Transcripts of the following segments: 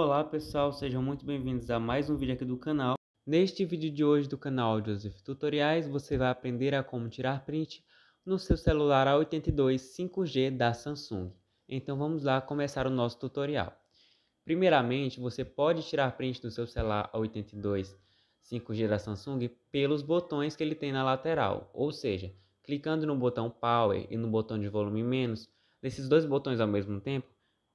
Olá pessoal, sejam muito bem-vindos a mais um vídeo aqui do canal. Neste vídeo de hoje do canal Joseph Tutoriais, você vai aprender a como tirar print no seu celular A82 5G da Samsung. Então vamos lá começar o nosso tutorial. Primeiramente, você pode tirar print do seu celular A82 5G da Samsung pelos botões que ele tem na lateral, ou seja, clicando no botão Power e no botão de volume menos, nesses dois botões ao mesmo tempo,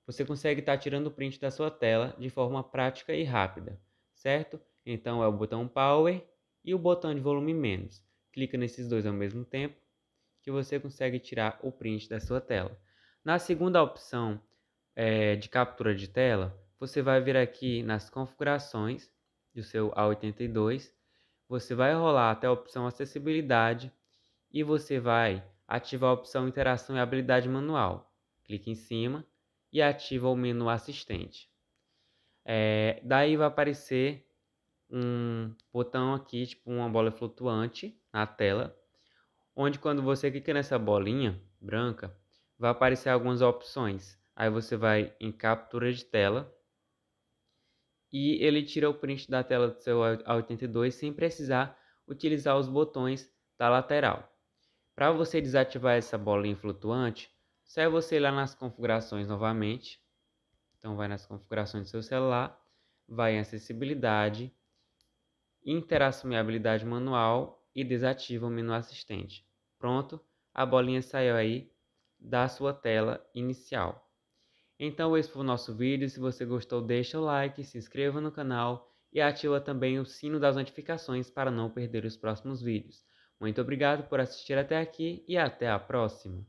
você consegue estar tá tirando o print da sua tela de forma prática e rápida, certo? Então é o botão Power e o botão de volume menos. Clica nesses dois ao mesmo tempo que você consegue tirar o print da sua tela. Na segunda opção é, de captura de tela, você vai vir aqui nas configurações do seu A82, você vai rolar até a opção acessibilidade e você vai ativar a opção interação e habilidade manual. Clique em cima e ativa o menu assistente. É, daí vai aparecer um botão aqui, tipo uma bola flutuante na tela, onde quando você clica nessa bolinha branca, vai aparecer algumas opções. Aí você vai em captura de tela e ele tira o print da tela do seu A82 sem precisar utilizar os botões da lateral. Para você desativar essa bolinha flutuante, Sai é você lá nas configurações novamente. Então vai nas configurações do seu celular, vai em acessibilidade, interação e habilidade manual e desativa o menu assistente. Pronto, a bolinha saiu aí da sua tela inicial. Então esse foi o nosso vídeo, se você gostou deixa o like, se inscreva no canal e ativa também o sino das notificações para não perder os próximos vídeos. Muito obrigado por assistir até aqui e até a próxima!